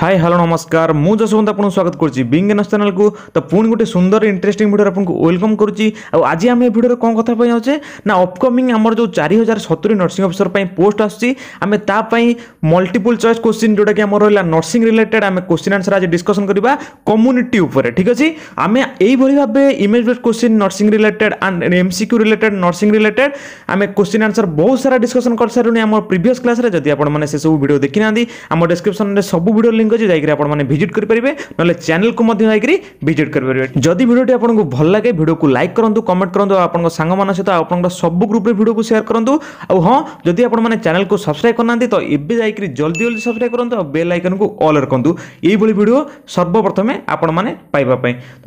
High hello ନମସ୍କାର ମୁଁ ଯଶବନ୍ତ ଆପଣଙ୍କୁ ସ୍ୱାଗତ କରୁଛି ବିଙ୍ଗ ଏନସ୍ ଚ୍ୟାନେଲକୁ ତ ପୁଣି ଗୋଟେ ସୁନ୍ଦର ଇଣ୍ଟରେଷ୍ଟିଂ ଭିଡ଼ିଓରେ ଆପଣଙ୍କୁ ୱେଲକମ୍ କରୁଛି ଆଉ ଆଜି ଆମେ ଏ ଭିଡ଼ିଓରେ କ'ଣ କଥା ପାଇଁ ଯାଉଛେ ନା ଅପକମିଂ ଆମର ଯେଉଁ ଚାରି ହଜାର ସତୁରି ନର୍ସିଂ ଅଫିସର ପାଇଁ ପୋଷ୍ଟ ଆସୁଛି ଆମେ ତା ପାଇଁ ମଲ୍ଟିପୁଲ୍ ଚଏସ୍ କୋଶ୍ଚିନ୍ ଯେଉଁଟାକି ଆମର ରହିଲା ନର୍ସିଂ ରିଲେଟେଡ୍ ଆମେ କୋଶ୍ଚିନ୍ ଆନ୍ସର୍ ଆଜି ଡିସ୍କସନ୍ କରିବା କମ୍ୟୁନିଟି ଉପରେ ଠିକ୍ ଅଛି ଆମେ ଏଇଭଳି ଭାବେ image base question nursing related and MCQ related nursing related ଆମେ କୋଶ୍ଚିନ୍ ଆନ୍ସର୍ ବହୁତ ସାରା ଡିସ୍କସନ୍ କରିସାରିଲୁଣି ଆମ ପ୍ରିଭିୟସ୍ କ୍ଲାସ୍ରେ ଯଦି ଆପଣମାନେ ସେସବୁ ଭିଡ଼ିଓ ଦେଖିନାହାନ୍ତି ଆମ ଡିସ୍କ୍ରିପ୍ସନ୍ରେ ସବୁ ଭିଡ଼ିଓ ଲିଙ୍କ୍ লিঙ্ক অছি যাইকি আপনার ভিজিট করে পারবে নহলে চ্যানেল কু যাইকি ভিজিট করে পারবে যদি ভিডিওটি আপনার ভাল লাগে ভিডিওকে লাইক করতু কমেন্ট করতু আপনার সাংগ মান সহ আপনার সবু গ্রুপে ভিডিওকে সেয়ার করতু আউ হ্যাঁ যদি আপনার চ্যানেলকে সবসক্রাইব করে না তো এবে যাইকি জলদি জলদি সবসক্রাইব করতু আর বেল আইকনকে অল রাখতু এইভাবে ভিডিও সর্বপ্রথমে আপনার পাইবা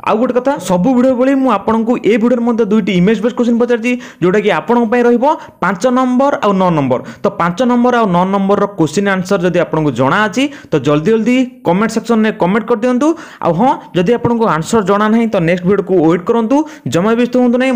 আউ গোটে কথা সবু ভিডিও ভাই মু আপনার এই ভিডিওর মধ্যে দুইটি ইমেজ বেস কোশ্চিন পচারছি যেটা কি আপনার রহব পাঁচ নম্বর আউ ন নম্বর তো পাঁচ নম্বর আউ ন নম্বর কোশ্চিন আনসর যদি আপনার জনা আছে তো জলদি জলদি जदि कमेंट सेक्शन में कमेंट कर दिंतु आ हाँ जदि आपको आंसर जना ना तो नेक्स्ट भिड को व्वेट करूँ जमा व्यस्त हूँ ना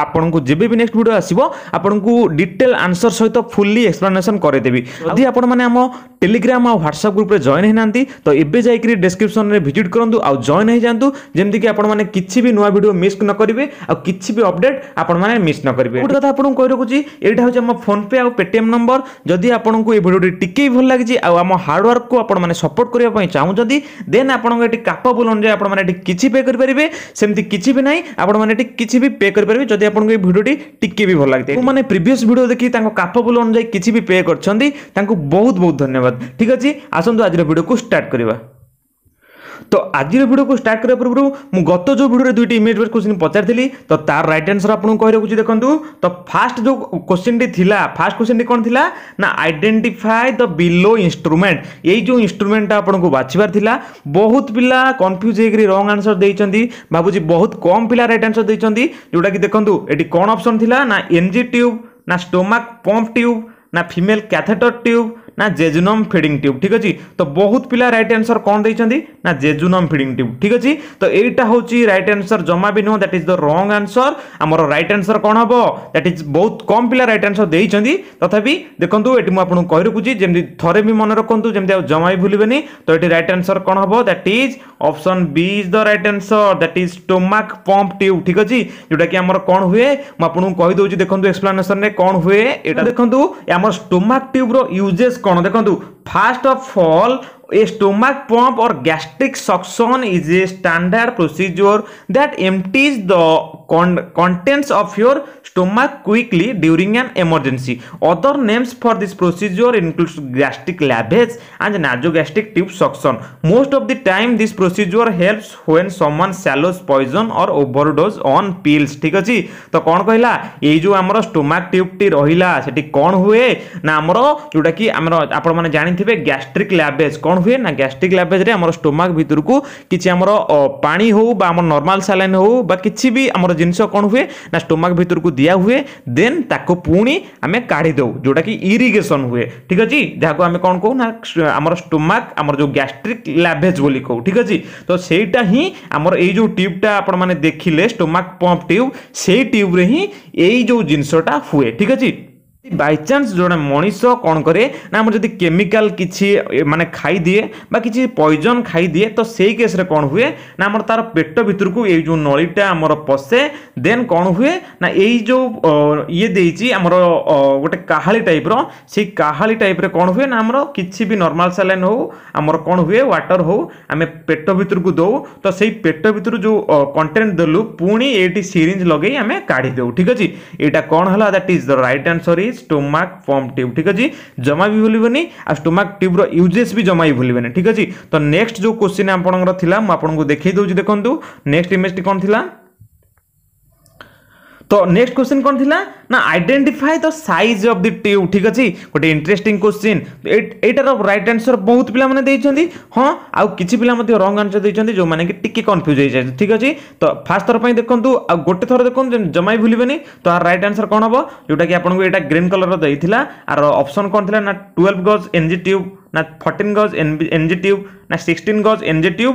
आपको जब भी नेक्स्ट भिड आसो आपको डिटेल आंसर सहित फुल्ली एक्सप्लाନେसन करदेवि जदि आपने आम टेलीग्राम आ ह्वाट्सअप ग्रुप जॉइन होना तो ये जाकि डेस्क्रिप्सन में भिजिट करूँ आउ जॉइन हो जातु जमीक आपने किसी भी नुआ भिड मिस न करेंगे आ किसी भी अपडेट आपने मिस न करेंगे गोटे कथा आपको कही रखुच्छी यहाँ हूँ आम फोनपे आउ पेटीएम नंबर जदि आपको ये भिडियोटी टी भल लगी आम हार्डवर्क को କରିବା ପାଇଁ ଚାହୁଁଛନ୍ତି ଦେନ୍ ଆପଣଙ୍କୁ ଏଠି କାପାବୁଲ୍ ଅନୁଯାୟୀ ଆପଣମାନେ ଏଠି କିଛି ପେ କରିପାରିବେ ସେମିତି କିଛି ବି ନାହିଁ ଆପଣମାନେ ଏଠି କିଛି ବି ପେ କରିପାରିବେ ଯଦି ଆପଣଙ୍କୁ ଏଇ ଭିଡ଼ିଓଟି ଟିକେ ବି ଭଲ ଲାଗିଥାଏ ଯେଉଁମାନେ ପ୍ରିଭିୟସ୍ ଭିଡ଼ିଓ ଦେଖି ତାଙ୍କ କାପାବୁଲ୍ ଅନୁଯାୟୀ କିଛି ବି ପେ କରିଛନ୍ତି ତାଙ୍କୁ ବହୁତ ବହୁତ ଧନ୍ୟବାଦ ଠିକ୍ ଅଛି ଆସନ୍ତୁ ଆଜିର ଭିଡ଼ିଓକୁ ଷ୍ଟାର୍ଟ କରିବା তো আজির ভিডিওকে স্টার্ট করা পূর্ব মু গত যে ভিডিওরে দুইটি ইমেজ বেস কোশ্চিন পচারি তো তার রাইট আনসর আপনার কই রাখুছি দেখুন তো ফার্স্ট যে কোশ্চিনটি লা ফার্স্ট কোশ্চিনটি কোণ লা না আইডেন্টিফাই দ বিলো ইনস্ট্রুমেন্ট এই যে ইনস্ট্রুমেন্টটা আপনার বাছবার লা বহুত পিলা কনফ্ୟୁଜ୍ ହେଇକରି ରଙ୍ଗ ଆନ୍ସର୍ ଦେଇଛନ୍ତି ଭାବୁଛି ବହୁତ କମ୍ ପିଲା ରାଇଟ୍ ଆନ୍ସର୍ ଦେଇଛନ୍ତି ଯେଉଁଟାକି ଦେଖନ୍ତୁ ଏଠି କ'ଣ ଅପସନ୍ ଥିଲା ନା ଏନ୍ଜି ଟ୍ୟୁବ୍ ନା ଷ୍ଟୋମାକ୍ ପମ୍ପ ଟ୍ୟୁବ୍ ନା ଫିମେଲ୍ କ୍ୟାଥେଟର ଟ୍ୟୁବ୍ ନା ଜେଜୁନମ୍ ଫିଡିଂ ଟ୍ୟୁବ୍ ଠିକ୍ ଅଛି ତ ବହୁତ ପିଲା ରାଇଟ୍ ଆନ୍ସର୍ କ'ଣ ଦେଇଛନ୍ତି ନା ଜେଜୁନମ୍ ଫିଡିଂ ଟ୍ୟୁବ୍ ଠିକ୍ ଅଛି ତ ଏଇଟା ହେଉଛି ରାଇଟ୍ ଆନ୍ସର୍ ଜମା ବି ନୁହଁ ଦ୍ୟାଟ୍ ଇଜ୍ ଦ ରଙ୍ଗ ଆନ୍ସର୍ ଆମର ରାଇଟ୍ ଆନ୍ସର୍ କ'ଣ ହେବ ଦ୍ୟାଟ୍ ଇଜ୍ ବହୁତ କମ୍ ପିଲା ରାଇଟ୍ ଆନ୍ସର୍ ଦେଇଛନ୍ତି ତଥାପି ଦେଖନ୍ତୁ ଏଠି ମୁଁ ଆପଣଙ୍କୁ କହି ରଖୁଛି ଯେମିତି ଥରେ ବି ମନେ ରଖନ୍ତୁ ଯେମିତି ଆଉ ଜମା ବି ଭୁଲିବେନି ତ ଏଠି ରାଇଟ୍ ଆନ୍ସର୍ କ'ଣ ହେବ that is option B is the right answer that is stomach pump tube ଠିକ୍ ଅଛି ଯେଉଁଟାକି ଆମର କ'ଣ ହୁଏ ମୁଁ ଆପଣଙ୍କୁ କହିଦେଉଛି ଦେଖନ୍ତୁ ଏକ୍ସପ୍ଲାନେସନ୍ରେ କ'ଣ ହୁଏ ଏଇଟା ଦେଖନ୍ତୁ ଆମର ଷ୍ଟୋମାକ୍ ଟ୍ୟୁବ୍ର ୟୁଜେସ୍ କ'ଣ କ'ଣ ଦେଖନ୍ତୁ first of all A stomach pump or gastric suction is a standard procedure that empties the con contents of your stomach quickly during an emergency. Other names for this procedure includes gastric lavage and nasogastric tube suction. Most of the time this procedure helps when someone swallows poison or overdose on pills. ঠিক আছে তো কোন কহিলা এই যে আমার stomach টিউবটি রহিলা সেটি কোন হুয়ে না আমার যেটা কি আমার আপনার জানিথিবে গ্যাস্ট্রিক ল্যাবেজ কোন ହୁଏ ନା ଗ୍ୟାଷ୍ଟ୍ରିକ୍ ଲାଭେଜ୍ରେ ଆମର ଷ୍ଟୋମାକ୍ ଭିତରକୁ କିଛି ଆମର ପାଣି ହେଉ ବା ଆମର ନର୍ମାଲ୍ ସାଲାଇନ୍ ହେଉ ବା କିଛି ବି ଆମର ଜିନିଷ କ'ଣ ହୁଏ ନା ଷ୍ଟୋମାକ୍ ଭିତରକୁ ଦିଆ ହୁଏ ଦେନ୍ ତାକୁ ପୁଣି ଆମେ କାଢ଼ି ଦେଉ ଯେଉଁଟାକି ଇରିଗେସନ୍ ହୁଏ ଠିକ୍ ଅଛି ଯାହାକୁ ଆମେ କ'ଣ କହୁ ନା ଆମର ଷ୍ଟୋମାକ୍ ଆମର ଯେଉଁ ଗ୍ୟାଷ୍ଟ୍ରିକ୍ ଲାଭେଜ୍ ବୋଲି କହୁ ଠିକ୍ ଅଛି ତ ସେଇଟା ହିଁ ଆମର ଏଇ ଯେଉଁ ଟ୍ୟୁବ୍ଟା ଆପଣମାନେ ଦେଖିଲେ ଷ୍ଟୋମାକ୍ ପମ୍ପ ଟ୍ୟୁବ୍ ସେଇ ଟ୍ୟୁବ୍ରେ ହିଁ ଏଇ ଯେଉଁ ଜିନିଷଟା ହୁଏ ଠିକ୍ ଅଛି ବାଇଚାନ୍ସ ଜଣେ ମଣିଷ କ'ଣ କରେ ନା ଆମର ଯଦି କେମିକାଲ କିଛି ମାନେ ଖାଇଦିଏ ବା କିଛି ପଏଜନ୍ ଖାଇଦିଏ ତ ସେଇ କେସ୍ରେ କ'ଣ ହୁଏ ନା ଆମର ତା'ର ପେଟ ଭିତରକୁ ଏଇ ଯେଉଁ ନଳୀଟା ଆମର ପଶେ ଦେନ୍ କ'ଣ ହୁଏ ନା ଏଇ ଯେଉଁ ଇଏ ଦେଇଛି ଆମର ଗୋଟେ କାହାଳି ଟାଇପ୍ର ସେଇ କାହାଳି ଟାଇପ୍ରେ କ'ଣ ହୁଏ ନା ଆମର କିଛି ବି ନର୍ମାଲ ସାଲାଇନ୍ ହେଉ ଆମର କ'ଣ ହୁଏ ୱାଟର ହେଉ ଆମେ ପେଟ ଭିତରକୁ ଦେଉ ତ ସେଇ ପେଟ ଭିତରୁ ଯେଉଁ କଣ୍ଟେଣ୍ଟ ଦେଲୁ ପୁଣି ଏଇଠି ସିରିଞ୍ଜ ଲଗେଇ ଆମେ କାଢ଼ି ଦେଉ ଠିକ୍ ଅଛି ଏଇଟା କ'ଣ ହେଲା that is the right answer is stomach pump tube ঠিক আছে জমা বি ভুলবেনি আর স্টোমাক টিউব্র ইউজেস বি জমা বি ভুলবেনি ঠিক আছে তো নেক্সট যে কোশ্চিন আপনার লা মু আপনার দেখাই দেছি দেখুন নেক্সট ইমেজটি কম লা তো নেক্সট কোশ্চিন কোণ লা না identify the size of the tube ঠিক আছে গোটে ইন্টারেস্টিং কোশ্চিন এইটার রাইট আনসর বহুত পিলা মানে দিয়েছেন হ্যাঁ আউ কিছু পিলা মধ্যে রং আনসর দিয়েছেন যে কি টিকি কনফ্ୟୁজ হয়ে ঠিক আছে তো ফার্স্ট থর পাই দেখুন আউ গোটে থর দেখুন জমাই ভুলবেনি তো আর রাইট আনসর কোণ হব যেটা কি আপনার এটা গ্রিন কলর দিয়েছিলা আর অপশন কোণ লা না টুয়েলভ গজ এনজি টিউব না ফর্টিন গজ এনজি টিউব না সিক্সটিন গজ এনজি টিউব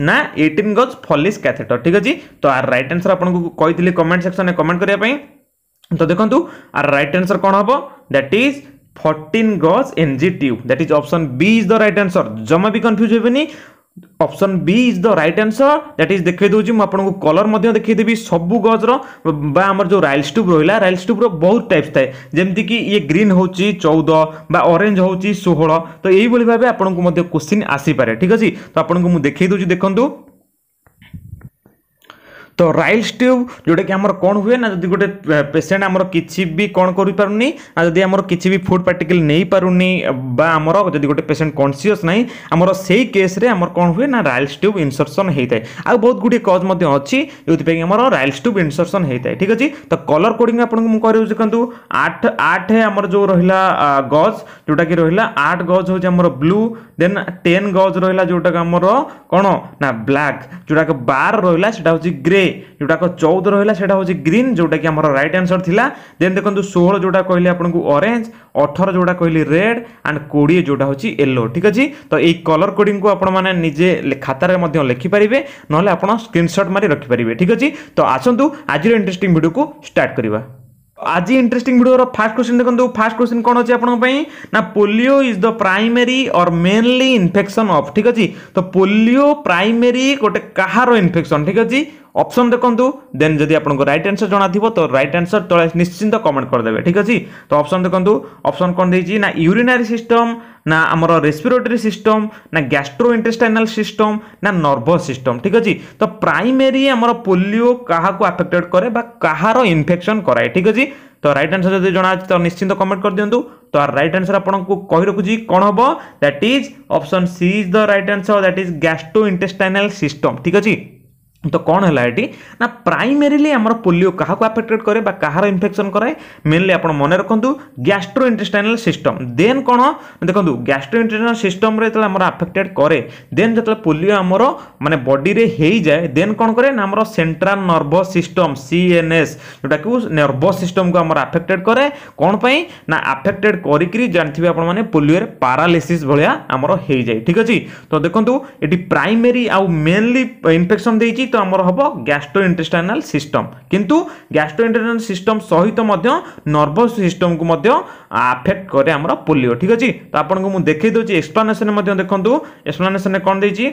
ना एटीन गज फलिस क्याथेटर ठीक अच्छे तो आर रईट आनसर आपको कमेंट सेक्शन में कमेंट करने तो देखो आर रईट आनसर कौन हम that is fourteen gauge NG tube that is option B is the right answer जमा भी कन्फ्यूज होनी option B is the right answer that is देखे दूसरी मुझे आपको कलर मैं देखेदेवि सब गजर वमर जो रैल ट्यूब रहा रैल ट्यूब रोत टाइप थाए जमीक ये ग्रीन हो चौदह वरेन्ज हूँ षोह तो यही भाव आपको क्वेश्चन आसपा ठीक अच्छे तो आपको मुझे देखे दूसरी देखो তো রাইলস টিউব ଯେଉଁଟାକି ଆମର କ'ଣ ହୁଏ ନା ଯଦି ଗୋଟେ ପେସେଣ୍ଟ ଆମର କିଛି ବି କ'ଣ କରିପାରୁନି ନା ଯଦି ଆମର କିଛି ବି ଫୁଡ଼ ପାର୍ଟିକଲ୍ ନେଇପାରୁନି ବା ଆମର ଯଦି ଗୋଟେ ପେସେଣ୍ଟ କନସିୟସ୍ ନାହିଁ ଆମର ସେଇ କେସ୍ରେ ଆମର କ'ଣ ହୁଏ ନା ରାଇଲ୍ସ ଟ୍ୟୁବ୍ ଇନସର୍ସନ୍ ହୋଇଥାଏ ଆଉ ବହୁତ ଗୁଡ଼ିଏ କଜ୍ ମଧ୍ୟ ଅଛି ଯେଉଁଥିପାଇଁ ଆମର ରାଇଲ୍ସ ଟ୍ୟୁବ୍ ଇନସର୍ସନ୍ ହୋଇଥାଏ ଠିକ୍ ଅଛି ତ କଲର୍ କୋଡ଼ିଂ ଆପଣଙ୍କୁ ମୁଁ କରିଦେଉଛି ଦେଖନ୍ତୁ ଆଠ ଆଠ ଆମର ଯେଉଁ ରହିଲା ଗଜ୍ ଯେଉଁଟାକି ରହିଲା ଆଠ ଗଜ୍ ହେଉଛି ଆମର ବ୍ଲୁ ଦେନ୍ ଟେନ୍ ଗଜ୍ ରହିଲା ଯେଉଁଟାକି ଆମର କ'ଣ ନା ବ୍ଲାକ୍ ଯେଉଁଟାକି ବାର ରହିଲା ସେଟା ହେଉଛି ଗ୍ରେ ଯେଉଁଟାକ ଚଉଦ ରହିଲା ସେଇଟା ହେଉଛି ଗ୍ରୀନ୍ ଯେଉଁଟାକି ଆମର ରାଇଟ୍ ଆନ୍ସର୍ ଥିଲା ଦେନ୍ ଦେଖନ୍ତୁ ଷୋହଳ ଯେଉଁଟା କହିଲି ଆପଣଙ୍କୁ ଅରେଞ୍ଜ ଅଠର ଯେଉଁଟା କହିଲି ରେଡ୍ ଆଣ୍ଡ କୋଡ଼ିଏ ଯେଉଁଟା ହେଉଛି ୟେଲୋ ଠିକ୍ ଅଛି ତ ଏଇ କଲର୍ କୋଡ଼ିଂକୁ ଆପଣମାନେ ନିଜେ ଖାତାରେ ମଧ୍ୟ ଲେଖିପାରିବେ ନହେଲେ ଆପଣ ସ୍କ୍ରିନ୍ସଟ୍ ମାରି ରଖିପାରିବେ ଠିକ୍ ଅଛି ତ ଆସନ୍ତୁ ଆଜିର ଇଣ୍ଟରେଷ୍ଟିଂ ଭିଡ଼ିଓକୁ ଷ୍ଟାର୍ଟ କରିବା আজি ইন্টারেস্টিং ভিডিওর ফার্স্ট কোশ্চিন দেখুন ফার্স্ট কোশ্চিন কোণ আছে আপনার না polio is the primary or mainly infection of ঠিক আছে তো পোলিও প্রাইমেরি গোটে কাহার ইনফেকশন ঠিক আছে অপসন দেখুন দেন যদি আপনার রাইট আনসর জনা থাকবে তো রাইট আনসর তলে নিশ্চিন্ত কমেন্ট করেদেবে ঠিক আছে তো অপসন দেখুন অপসন কম দিয়েছি না ইউরিনারি সিস্টম না আমার রেসপিরেটরি সিস্টম না গ্যাস্ট্রো ইন্টেস্টাইনাল সিস্টম না নর্ভস সিস্টম ঠিক আছে তো প্রাইমেরি আমার পোলিও কাহাকু আফেক্টেড করে বা কাহার ইনফেকশন করায় ঠিক আছে তো রাইট আনসর যদি জনা আছে তো নিশ্চিন্ত কমেন্ট করে দিও তো আর রাইট আনসর আপনার কই রাখুছি কোণ হব that is option C is the right answer that is gastrointestinal system ঠিক আছে ତ କ'ଣ ହେଲା ଏଠି ନା ପ୍ରାଇମେରିଲି ଆମର ପୋଲିଓ କାହାକୁ ଆଫେକ୍ଟେଡ଼ କରେ ବା କାହାର ଇନଫେକ୍ସନ୍ କରେ ମେନଲି ଆପଣ ମନେ ରଖନ୍ତୁ ଗ୍ୟାଷ୍ଟ୍ରୋ ଇଣ୍ଟେଷ୍ଟାଇନାଲ୍ ସିଷ୍ଟମ୍ ଦେନ୍ କ'ଣ ଦେଖନ୍ତୁ ଗ୍ୟାଷ୍ଟ୍ରୋ ଇଣ୍ଟେଷ୍ଟାଇନାଲ୍ ସିଷ୍ଟମ୍ରେ ଯେତେବେଳେ ଆମର ଆଫେକ୍ଟେଡ଼ କରେ ଦେନ୍ ଯେତେବେଳେ ପୋଲିଓ ଆମର ମାନେ ବଡ଼ିରେ ହେଇଯାଏ ଦେନ୍ କ'ଣ କରେ ନା ଆମର ସେଣ୍ଟ୍ରାଲ୍ ନର୍ଭସ୍ ସିଷ୍ଟମ୍ ସିଏନ୍ଏସ୍ ଯେଉଁଟାକୁ ନର୍ଭସ୍ ସିଷ୍ଟମ୍କୁ ଆମର ଆଫେକ୍ଟେଡ଼ କରେ କ'ଣ ପାଇଁ ନା ଆଫେକ୍ଟେଡ଼୍ କରିକିରି ଜାଣିଥିବେ ଆପଣମାନେ ପୋଲିଓରେ ପାରାଲିସିସ୍ ଭଳିଆ ଆମର ହେଇଯାଏ ଠିକ୍ ଅଛି ତ ଦେଖନ୍ତୁ ଏଠି ପ୍ରାଇମେରୀ ଆଉ ମେନଲି ଇନଫେକ୍ସନ୍ ଦେଇଛି ତ ଆମର ହେବ ଗ୍ୟାଷ୍ଟ୍ରୋ ଇଣ୍ଟେଷ୍ଟାଇନାଲ୍ ସିଷ୍ଟମ୍ କିନ୍ତୁ ଗ୍ୟାଷ୍ଟ୍ରୋ ଇଣ୍ଟେଷ୍ଟାଇନାଲ୍ ସିଷ୍ଟମ୍ ସହିତ ମଧ୍ୟ ନର୍ଭସ୍ ସିଷ୍ଟମ୍କୁ ମଧ୍ୟ ଆଫେକ୍ଟ କରେ ଆମର ପୋଲିଓ ଠିକ୍ ଅଛି ତ ଆପଣଙ୍କୁ ମୁଁ ଦେଖେଇ ଦେଉଛି ଏକ୍ସପ୍ଲାନେସନ୍ ମଧ୍ୟ ଦେଖନ୍ତୁ ଏକ୍ସପ୍ଲାନେସନ୍ରେ କ'ଣ ଦେଇଛି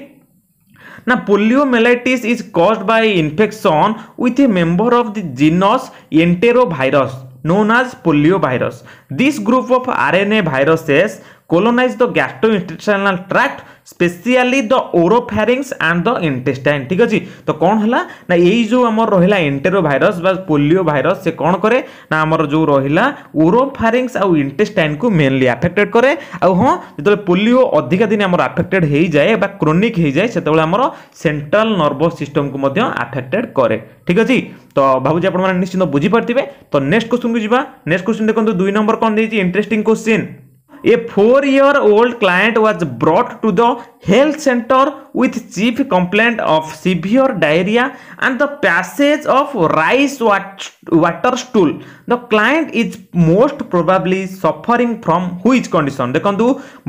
Now, poliomyelitis is caused by infection with a member of the genus Enterovirus known as poliovirus. This group of RNA viruses colonize the gastrointestinal tract specially the oropharynx and the intestine ଠିକ୍ ଅଛି ତ କ'ଣ ହେଲା ନା ଏଇ ଯେଉଁ ଆମର ରହିଲା ଏଣ୍ଟେରୋ ଭାଇରସ୍ ବା ପୋଲିଓ ଭାଇରସ୍ ସେ କ'ଣ କରେ ନା ଆମର ଯେଉଁ ରହିଲା ଓରୋଫ୍ୟାରିଂସ ଆଉ ଇଣ୍ଟେଷ୍ଟାଇନ୍କୁ ମେନଲି ଆଫେକ୍ଟେଡ୍ କରେ ଆଉ ହଁ ଯେତେବେଳେ ପୋଲିଓ ଅଧିକା ଦିନ ଆମର ଆଫେକ୍ଟେଡ୍ ହେଇଯାଏ ବା କ୍ରୋନିକ୍ ହେଇଯାଏ ସେତେବେଳେ ଆମର ସେଣ୍ଟ୍ରାଲ ନର୍ଭସ୍ ସିଷ୍ଟମକୁ ମଧ୍ୟ ଆଫେକ୍ଟେଡ୍ କରେ ଠିକ୍ ଅଛି ତ ଭାବୁଛି ଆପଣମାନେ ନିଶ୍ଚିନ୍ତ ବୁଝିପାରିଥିବେ ତ ନେକ୍ସଟ କୋଶ୍ଚିନ୍କୁ ଯିବା ନେକ୍ସଟ କୋଶ୍ଚିନ୍ ଦେଖନ୍ତୁ ଦୁଇ ନମ୍ବର କ'ଣ ଦେଇଛି interesting question A four-year-old client was brought to the health center with chief complaint of severe diarrhea and the passage of rice water stool. The client is most probably suffering from which condition? ଦେଖନ୍ତୁ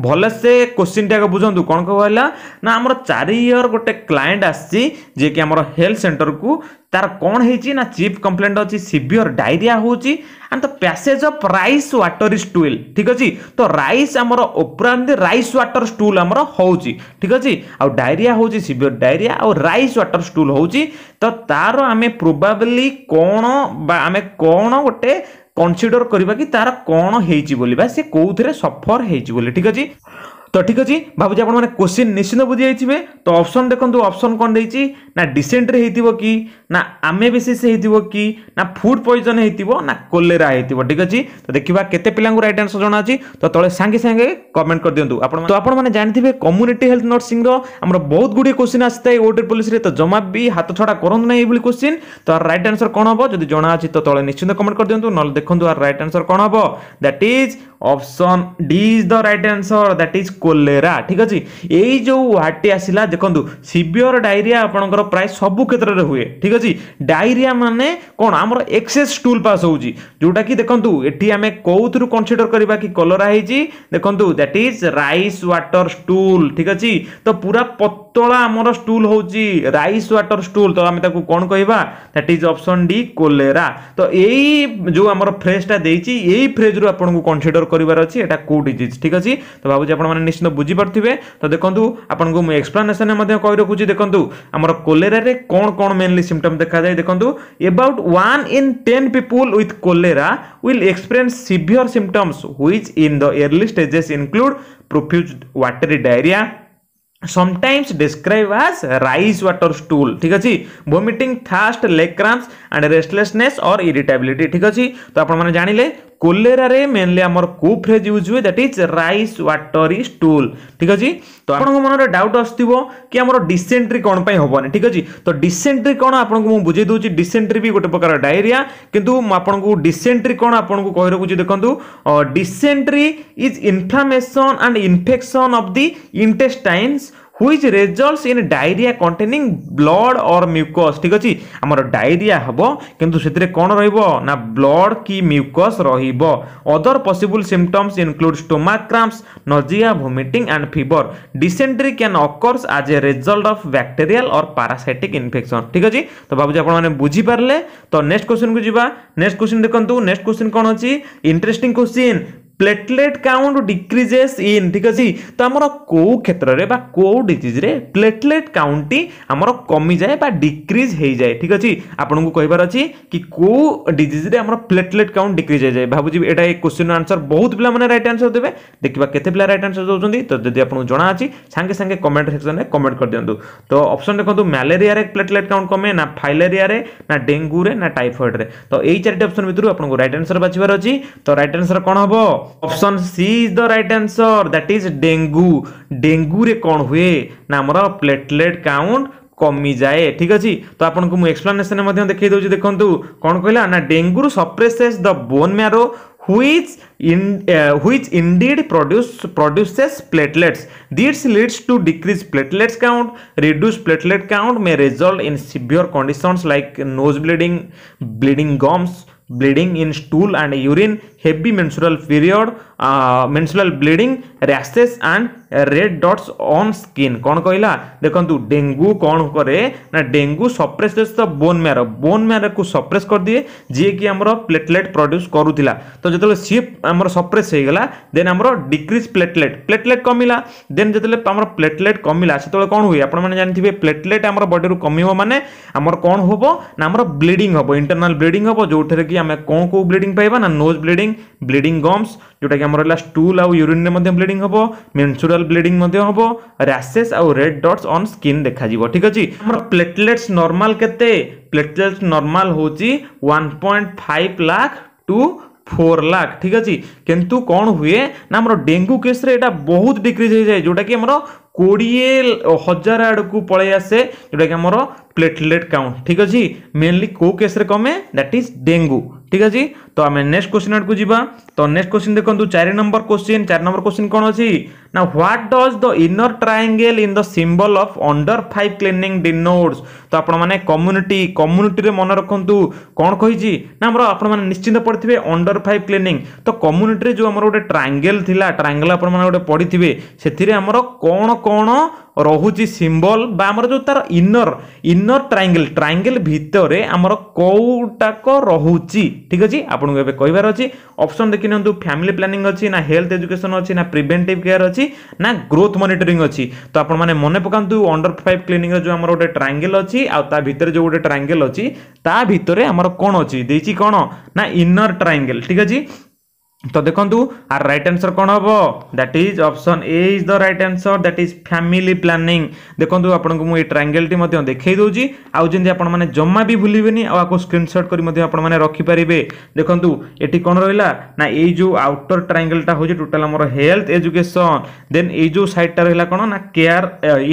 ଭଲସେ କୋଶ୍ଚିନ୍ଟାକୁ ବୁଝନ୍ତୁ କ'ଣ କହିଲା ନା ଆମର ଚାରି year ଗୋଟେ client ଆସିଛି ଯିଏକି ଆମର ହେଲ୍ଥ ସେଣ୍ଟରକୁ ତାର କ'ଣ ହେଇଛି ନା ଚିଫ୍ କମ୍ପ୍ଲେଣ୍ଟ ଅଛି ସିଭିଅର୍ ଡାଇରିଆ ହେଉଛି and the passage of rice water stool ଠିକ୍ ଅଛି ତ রাইস আমার ওপরান্ড রাইস ওয়াটর স্টুল আমার হচ্ছে ঠিক আছে আইরিয়া হচ্ছে severe diarrhoea rice water stool হচ্ছে তো তার আমি প্রোবাবলি কোণ বা আমি কোণ গোটে কনসিডর করা কি তার কোণ হয়েছি বলি বা সে কোথায় সফর হয়েছি বলে ঠিক আছে তো ঠিক আছে ভাবুছি আপনার কোশ্চিন নিশ্চিত বুঝিযাইবে তো অপসন দেখুন অপসন কম দিয়েছি না ডিসেন্টরে হয়েছিল কি না আমেবেসিস হয়েছিল কি না ফুড পয়জন হয়েছিল না কোলেরা হয়েছিল ঠিক আছে তো দেখা কেতে পিলা রাইট আনসর জনা আছে তো তলে সাংে সাংে কমেন্ট করে দিও আপনার তো আপনার জাঁথিবে কম্যুনিটি হেলথ নর্সিংর আমার বহুত গুড়িয়ে কোশ্চিন আসিথায় ওটেড পুলিশে তো জমা বি হাত ছড়া করতু না এইভাবে কোশ্চিন তো আর রাইট আনসর কম হব যদি জনা আছে তো তলে নিশ্চিত কমেন্ট করে দিও নহলে দেখুন আর রাইট আনসর কম হব that is option D is the right answer that is cholera ঠিক আছে এই যে ওয়ার্ডটি আসিলা দেখুন সিভিওর ডায়রিয়া আপনার প্রায় সবু ক্ষেত্রে হুয়ে ঠিক আছে ডায়রিয়া মানে কোণ আমার এক্সেস টুল পাস হচ্ছে যেটা কি দেখুন এটি আমি কোথাও কনসিডর করা কি কলোরা হয়েছি দেখুন that is rice water stool ঠিক আছে তো পুরা পত্র ପତଳା ଆମର ଷ୍ଟୁଲ୍ ହେଉଛି ରାଇସ୍ ୱାଟର ଷ୍ଟୁଲ୍ ତ ଆମେ ତାକୁ କ'ଣ କହିବା that is option D cholera ତ ଏଇ ଯେଉଁ ଆମର ଫ୍ରେଜ୍ଟା ଦେଇଛି ଏଇ ଫ୍ରେଜ୍ରୁ ଆପଣଙ୍କୁ କନସିଡର କରିବାର ଅଛି ଏଇଟା କେଉଁ ଡିଜିଜ୍ ଠିକ୍ ଅଛି ତ ଭାବୁଛି ଆପଣମାନେ ନିଶ୍ଚିନ୍ତ ବୁଝିପାରୁଥିବେ ତ ଦେଖନ୍ତୁ ଆପଣଙ୍କୁ ମୁଁ ଏକ୍ସପ୍ଲାନେସନ୍ରେ ମଧ୍ୟ କହି ରଖୁଛି ଦେଖନ୍ତୁ ଆମର କୋଲେରାରେ କ'ଣ କ'ଣ ମେନ୍ଲି ସିମ୍ଟମ୍ ଦେଖାଯାଏ ଦେଖନ୍ତୁ about one in ten people with cholera will experience severe symptoms which in the early stages include profuse watery diarrhoea sometimes described as rice water stool ঠিক আছে vomiting thirst leg cramps and restlessness or irritability ঠিক আছে তো আপনারা জানিলে କୋଲେରାରେ mainly ଆମର କୋ ଫ୍ରେଜ୍ ୟୁଜ୍ ହୁଏ that is rice water stool ଠିକ୍ ଅଛି ତ ଆପଣଙ୍କ ମନରେ ଡାଉଟ୍ ଆସୁଥିବ କି ଆମର ଡିସେଣ୍ଟ୍ରି କ'ଣ ପାଇଁ ହେବନି ଠିକ୍ ଅଛି ତ ଡିସେଣ୍ଟ୍ରି କ'ଣ ଆପଣଙ୍କୁ ମୁଁ ବୁଝେଇ ଦେଉଛି ଡିସେଣ୍ଟ୍ରି ବି ଗୋଟେ ପ୍ରକାର ଡାଇରିଆ କିନ୍ତୁ ଆପଣଙ୍କୁ ଡିସେଣ୍ଟ୍ରି କ'ଣ ଆପଣଙ୍କୁ କହି ରଖୁଛି ଦେଖନ୍ତୁ dysentery is inflammation and infection of the intestines which results in diarrhoea containing blood or mucus ଠିକ୍ ଅଛି ଆମର ଡାଇରିଆ ହେବ କିନ୍ତୁ ସେଥିରେ କ'ଣ ରହିବ ନା ବ୍ଲଡ୍ କି ମ୍ୟୁକସ୍ ରହିବ other possible symptoms include stomach cramps nausea vomiting and fever dysentery can occurs as a result of bacterial or parasitic infection ଠିକ୍ ଅଛି ତ ଭାବୁଛି ଆପଣମାନେ ବୁଝିପାରିଲେ ତ ନେକ୍ସଟ କ୍ୱେଶ୍ଚିନ୍କୁ ଯିବା ନେକ୍ସଟ କ୍ୱେଶ୍ଚିନ୍ ଦେଖନ୍ତୁ ନେକ୍ସଟ କ୍ୱେଶ୍ଚିନ୍ କ'ଣ ଅଛି interesting question platelet count decreases in ଠିକ୍ ଅଛି ତ ଆମର କେଉଁ କ୍ଷେତ୍ରରେ ବା କେଉଁ ଡିଜିଜ୍ରେ ପ୍ଲେଟଲେଟ୍ କାଉଣ୍ଟଟି ଆମର କମିଯାଏ ବା ଡିକ୍ରିଜ୍ ହେଇଯାଏ ଠିକ୍ ଅଛି ଆପଣଙ୍କୁ କହିବାର ଅଛି କି କେଉଁ ଡିଜିଜ୍ରେ ଆମର ପ୍ଲେଟଲେଟ୍ କାଉଣ୍ଟ ଡିକ୍ରିଜ୍ ହେଇଯାଏ ଭାବୁଛି ଏଇଟା ଏ କ୍ୱେଶ୍ଚିନ୍ର ଆନ୍ସର ବହୁତ ପିଲାମାନେ ରାଇଟ୍ ଆନ୍ସର ଦେବେ ଦେଖିବା କେତେ ପିଲା ରାଇଟ୍ ଆନ୍ସର ଦେଉଛନ୍ତି ତ ଯଦି ଆପଣଙ୍କୁ ଜଣାଅଛି ସାଙ୍ଗେ ସାଙ୍ଗେ କମେଣ୍ଟ ସେକ୍ସନ୍ରେ କମେଣ୍ଟ କରିଦିଅନ୍ତୁ ତ ଅପସନ୍ ଦେଖନ୍ତୁ ମ୍ୟାଲେରିଆରେ ପ୍ଲେଟଲେଟ୍ କାଉଣ୍ଟ କମେ ନା ଫାଇଲେରିଆରେ ନା ଡେଙ୍ଗୁରେ ନା ଟାଇଫଏଡ଼ରେ ତ ଏଇ ଚାରିଟି ଅପସନ୍ ଭିତରୁ ଆପଣଙ୍କୁ ରାଇଟ୍ ଆନ୍ସର ବାଛିବାର ଅଛି ତ ରାଇଟ୍ ଆନ୍ସର କ'ଣ ହେବ option C is the right answer that is dengue ଡେଙ୍ଗୁରେ କ'ଣ ହୁଏ ନା ଆମର ପ୍ଲେଟଲେଟ୍ କାଉଣ୍ଟ କମିଯାଏ ଠିକ୍ ଅଛି ତ ଆପଣଙ୍କୁ ମୁଁ ଏକ୍ସପ୍ଲାନେସନ୍ ମଧ୍ୟ ଦେଖାଇ ଦେଉଛି ଦେଖନ୍ତୁ କ'ଣ କହିଲା ନା ଡେଙ୍ଗୁରୁ suppresses the bone marrow which in uh, which indeed produce produces platelets this leads to decreased platelets count reduced platelet count may result in severe conditions like nose bleeding bleeding gums bleeding in stool and urine, heavy menstrual period, uh, menstrual bleeding, rashes and red dots on skin କ'ଣ କହିଲା ଦେଖନ୍ତୁ dengue କ'ଣ କରେ ନା dengue suppress the bone marrow bone ମ୍ୟାରୋକୁ suppress କରିଦିଏ ଯିଏକି ଆମର ପ୍ଲେଟଲେଟ୍ ପ୍ରଡ୍ୟୁସ୍ କରୁଥିଲା ତ ଯେତେବେଳେ ସିଏ ଆମର ସପ୍ରେସ୍ ହେଇଗଲା ଦେନ୍ ଆମର ଡିକ୍ରିଜ୍ ପ୍ଲେଟଲେଟ୍ ପ୍ଲେଟଲେଟ୍ କମିଲା ଦେନ୍ ଯେତେବେଳେ ଆମର ପ୍ଲେଟଲେଟ୍ କମିଲା ସେତେବେଳେ କ'ଣ ହୁଏ ଆପଣମାନେ ଜାଣିଥିବେ ପ୍ଲେଟଲେଟ୍ ଆମର ବଡ଼ିରୁ କମିବ ମାନେ ଆମର କ'ଣ ହେବ ନା ଆମର ବ୍ଲିଡ଼ିଂ ହେବ ଇଣ୍ଟରନାଲ୍ ବ୍ଲିଡ଼ିଂ ହେବ ଯେଉଁଠାରେ କି ଆମେ କ'ଣ କେଉଁ ବ୍ଲିଡ଼ିଂ ପାଇବା ନା ନୋଜ୍ ବ୍ଲିଡ଼ିଂ ବ୍ଲିଡ଼ିଂ ଗମ୍ସ ଯେଉଁଟାକି ଆମର ହେଲା ଷ୍ଟୁଲ୍ ଆଉ ୟୁରିନ୍ରେ ମଧ୍ୟ ବ୍ଲିଡ଼ିଂ ହେବ ମେନ୍ସୁରାଲ୍ ବ୍ଲିଡ଼ିଂ ମଧ୍ୟ ହେବ ରାସେସ୍ ଆଉ ରେଡ୍ ଡଟ୍ସ ଅନ୍ ସ୍କିନ୍ ଦେଖାଯିବ ଠିକ୍ ଅଛି ଆମର ପ୍ଲେଟଲେଟ୍ସ ନର୍ମାଲ୍ କେତେ ପ୍ଲେଟଲେଟ୍ସ ନର୍ମାଲ୍ ହେଉଛି one point five lakh to four lakh ঠিক আছে কিন্তু কোণ হুয়ে না আমার ডেঙ্গু কেসরে এটা বহুত ডিক্রিজ হয়ে যায় যেটা কি আমার কোড়িয়ে হাজার আড়কু পলাই আসে যেটা কি আমার প্লেটলেট কাউন্ট ঠিক আছে মেনলি কেউ কেসরে কমে দ্যাট ইজ ডেঙ্গু ঠিক ଅଛି ତ ଆମେ ନେକ୍ସଟ କ୍ୱେଶ୍ଚିନ୍ ଆଡ଼କୁ ଯିବା ତ ନେକ୍ସଟ କ୍ୱେଶ୍ଚିନ୍ ଦେଖନ୍ତୁ ଚାରି ନମ୍ବର କ୍ୱେଶ୍ଚିନ୍ ଚାରି ନମ୍ବର କ୍ୱେଶ୍ଚିନ୍ କ'ଣ ଅଛି ନା what does the inner triangle in the symbol of under five clinic denotes ତ ଆପଣମାନେ କମ୍ୟୁନିଟି କମ୍ୟୁନିଟିରେ ମନେ ରଖନ୍ତୁ କ'ଣ କହିଛି ନା ଆମର ଆପଣମାନେ ନିଶ୍ଚିନ୍ତ ପଢ଼ିଥିବେ ଅଣ୍ଡର ଫାଇଭ୍ କ୍ଲିନିଂ ତ କମ୍ୟୁନିଟିରେ ଯେଉଁ ଆମର ଗୋଟେ ଟ୍ରାଏଙ୍ଗେଲ ଥିଲା ଟ୍ରାଏଙ୍ଗେଲ ଆପଣମାନେ ଗୋଟେ ପଢ଼ିଥିବେ ସେଥିରେ ଆମର କ'ଣ କ'ଣ ରହୁଛି ସିମ୍ବଲ ବା ଆମର ଯେଉଁ ତାର ଇନର ଇନର ଟ୍ରାଙ୍ଗେଲ ଟ୍ରାଙ୍ଗେଲ ଭିତରେ ଆମର କେଉଁଟାକ ରହୁଛି ଠିକ୍ ଅଛି ଆପଣଙ୍କୁ ଏବେ କହିବାର ଅଛି ଅପସନ୍ ଦେଖି ନିଅନ୍ତୁ ଫ୍ୟାମିଲି ପ୍ଲାନିଂ ଅଛି ନା ହେଲ୍ଥ ଏଜୁକେସନ୍ ଅଛି ନା ପ୍ରିଭେଣ୍ଟିଭ୍ କେୟାର ଅଛି ନା ଗ୍ରୋଥ୍ ମନିଟରିଂ ଅଛି ତ ଆପଣମାନେ ମନେ ପକାନ୍ତୁ ଅଣ୍ଡର ଫାଇଭ୍ କ୍ଲିନିକ୍ର ଯେଉଁ ଆମର ଗୋଟେ ଟ୍ରାଙ୍ଗେଲ ଅଛି ଆଉ ତା ଭିତରେ ଯେଉଁ ଗୋଟେ ଟ୍ରାଙ୍ଗେଲ ଅଛି ତା ଭିତରେ ଆମର କ'ଣ ଅଛି ଦେଇଛି କ'ଣ ନା ଇନର ଟ୍ରାଙ୍ଗେଲ ଠିକ୍ ଅଛି তো দেখন্তু আর রাইট আনসর কোণ হব that is option A is the right answer that is family planning দেখন্তু আপনাদের মু এই ট্রাঙ্গেলটি মধ্যে দেখাই দেউছি আউ যেন আপন মানে জম্মা বি ভুলিবেনি আউ আকো স্ক্রিনশট করি মধ্যে আপন মানে রাখি পারিবে দেখন্তু এটি কোণ রহিলা না এই যে আউটর ট্রাঙ্গেলটা হচ্ছে টোটাল আমার হেলথ এডুকেশন দেন এই যে সাইডটা রহিলা কোণ না কেয়ার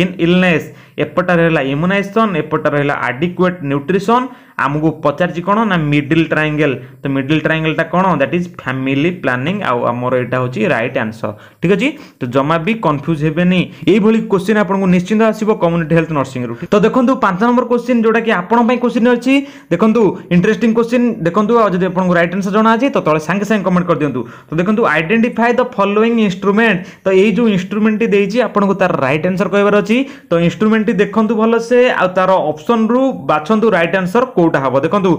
ইন ইলনেস ଏପଟେ ରହିଲା ଇମ୍ୟୁନାଇଜେସନ୍ ଏପଟେ ରହିଲା ଆଡିକୁଏଟ୍ ନ୍ୟୁଟ୍ରିସନ୍ ଆମକୁ ପଚାରିଛି କ'ଣ ନା ମିଡିଲ୍ ଟ୍ରାଙ୍ଗେଲ୍ ତ ମିଡିଲ୍ ଟ୍ରାଙ୍ଗେଲ୍ଟା କ'ଣ ଦ୍ୟାଟ୍ ଇଜ୍ ଫ୍ୟାମିଲି ପ୍ଲାନିଂ ଆଉ ଆମର ଏଇଟା ହେଉଛି ରାଇଟ୍ ଆନ୍ସର୍ ଠିକ୍ ଅଛି ତ ଜମା ବି କନଫ୍ୟୁଜ୍ ହେବେନି ଏଇଭଳି କୋଶ୍ଚିନ୍ ଆପଣଙ୍କୁ ନିଶ୍ଚିନ୍ତ ଆସିବ କମ୍ୟୁନିଟି ହେଲ୍ଥ ନର୍ସିଂରୁ ତ ଦେଖନ୍ତୁ ପାଞ୍ଚ ନମ୍ବର କୋଶ୍ଚିନ୍ ଯେଉଁଟାକି ଆପଣଙ୍କ ପାଇଁ କୋଶ୍ଚିନ୍ ଅଛି ଦେଖନ୍ତୁ ଇଣ୍ଟରେଷ୍ଟିଂ କୋଶ୍ଚିନ୍ ଦେଖନ୍ତୁ ଆଉ ଯଦି ଆପଣଙ୍କୁ ରାଇଟ୍ ଆନ୍ସର୍ ଜଣା ଅଛି ତ ତଳେ ସାଙ୍ଗେ ସାଙ୍ଗେ କମେଣ୍ଟ କରିଦିଅନ୍ତୁ ତ ଦେଖନ୍ତୁ ଆଇଡେଣ୍ଟିଫାଏ ଦ ଫଲୋଇଂ ଇନ୍ଷ୍ଟ୍ରୁମେଣ୍ଟ ତ ଏଇ ଯେଉଁ ଇନ୍ଷ୍ଟ୍ରୁମେଣ୍ଟଟି ଦେଇଛି ଆପଣଙ୍କୁ ତାର ରାଇଟ୍ ଆନ୍ସର୍ କହିବାର ଅଛି ତ ଇନ୍ଷ୍ଟ୍ରୁମେଣ୍ଟ ଅପସନଟି ଦେଖନ୍ତୁ ଭଲସେ ଆଉ ତାର ଅପସନରୁ ବାଛନ୍ତୁ ରାଇଟ୍ ଆନ୍ସର କେଉଁଟା ହେବ ଦେଖନ୍ତୁ